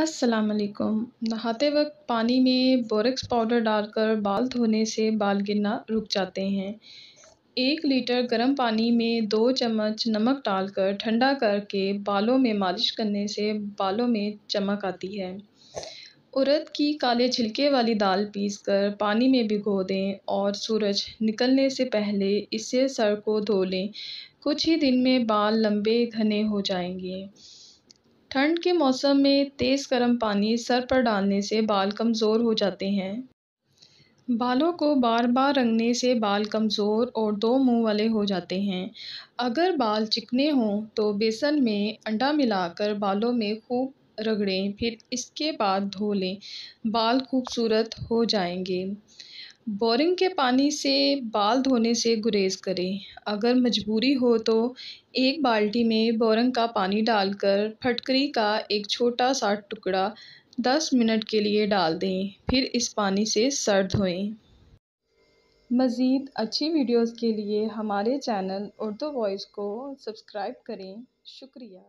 असलकम नहाते वक्त पानी में बोरेक्स पाउडर डालकर बाल धोने से बाल गिरना रुक जाते हैं एक लीटर गर्म पानी में दो चम्मच नमक डालकर ठंडा करके बालों में मालिश करने से बालों में चमक आती है उड़द की काले छिलके वाली दाल पीस कर पानी में भिगो दें और सूरज निकलने से पहले इससे सर को धो लें कुछ ही दिन में बाल लंबे घने हो जाएंगे ठंड के मौसम में तेज़ गर्म पानी सर पर डालने से बाल कमज़ोर हो जाते हैं बालों को बार बार रंगने से बाल कमज़ोर और दो मुंह वाले हो जाते हैं अगर बाल चिकने हों तो बेसन में अंडा मिलाकर बालों में खूब रगड़ें फिर इसके बाद धो लें बाल खूबसूरत हो जाएंगे बोरिंग के पानी से बाल धोने से गुरेज़ करें अगर मजबूरी हो तो एक बाल्टी में बोरिंग का पानी डालकर फटकरी का एक छोटा सा टुकड़ा दस मिनट के लिए डाल दें फिर इस पानी से सर धोएं मज़ीद अच्छी वीडियोस के लिए हमारे चैनल उर्दू वॉइस को सब्सक्राइब करें शुक्रिया